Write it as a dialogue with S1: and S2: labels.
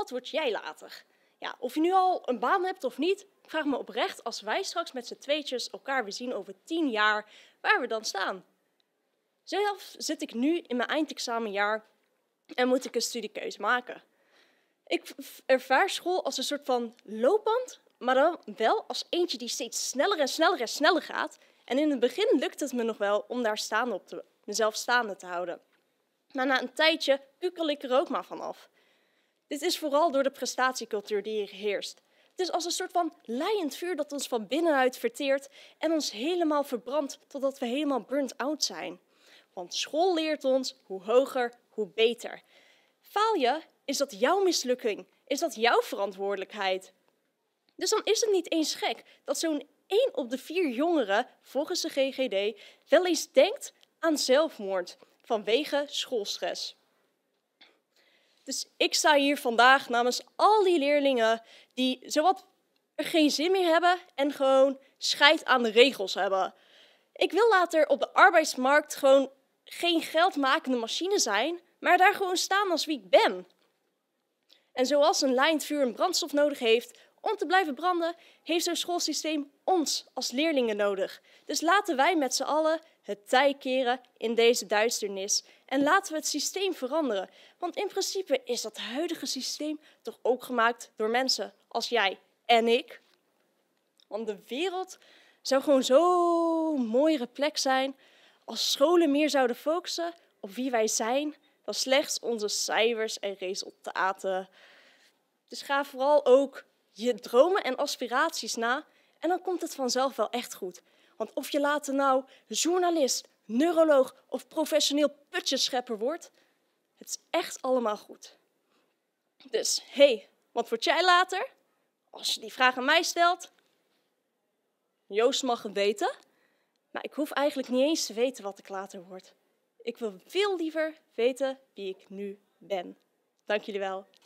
S1: wat word jij later? Ja, of je nu al een baan hebt of niet, vraag me oprecht als wij straks met z'n tweetjes elkaar weer zien over tien jaar, waar we dan staan. Zelf zit ik nu in mijn eindexamenjaar en moet ik een studiekeuze maken. Ik ervaar school als een soort van loopband, maar dan wel als eentje die steeds sneller en sneller en sneller gaat. En in het begin lukt het me nog wel om daar staande op te, mezelf staande te houden. Maar na een tijdje pukkel ik er ook maar van af. Dit is vooral door de prestatiecultuur die hier heerst. Het is als een soort van leiend vuur dat ons van binnenuit verteert en ons helemaal verbrandt totdat we helemaal burnt out zijn. Want school leert ons hoe hoger, hoe beter. Faal je, is dat jouw mislukking? Is dat jouw verantwoordelijkheid? Dus dan is het niet eens gek dat zo'n 1 op de 4 jongeren, volgens de GGD, wel eens denkt aan zelfmoord vanwege schoolstress. Dus ik sta hier vandaag namens al die leerlingen die zowat er geen zin meer hebben en gewoon scheid aan de regels hebben. Ik wil later op de arbeidsmarkt gewoon geen geldmakende machine zijn, maar daar gewoon staan als wie ik ben. En zoals een lijn vuur en brandstof nodig heeft om te blijven branden heeft zo'n schoolsysteem ons als leerlingen nodig. Dus laten wij met z'n allen het tij keren in deze duisternis en laten we het systeem veranderen. Want in principe is dat huidige systeem toch ook gemaakt door mensen als jij en ik. Want de wereld zou gewoon zo'n mooiere plek zijn als scholen meer zouden focussen op wie wij zijn dan slechts onze cijfers en resultaten. Dus ga vooral ook je dromen en aspiraties na en dan komt het vanzelf wel echt goed. Want of je later nou journalist, neuroloog of professioneel putjeschepper wordt, het is echt allemaal goed. Dus hé, hey, wat word jij later? Als je die vraag aan mij stelt, Joost mag het weten, maar ik hoef eigenlijk niet eens te weten wat ik later word. Ik wil veel liever weten wie ik nu ben. Dank jullie wel.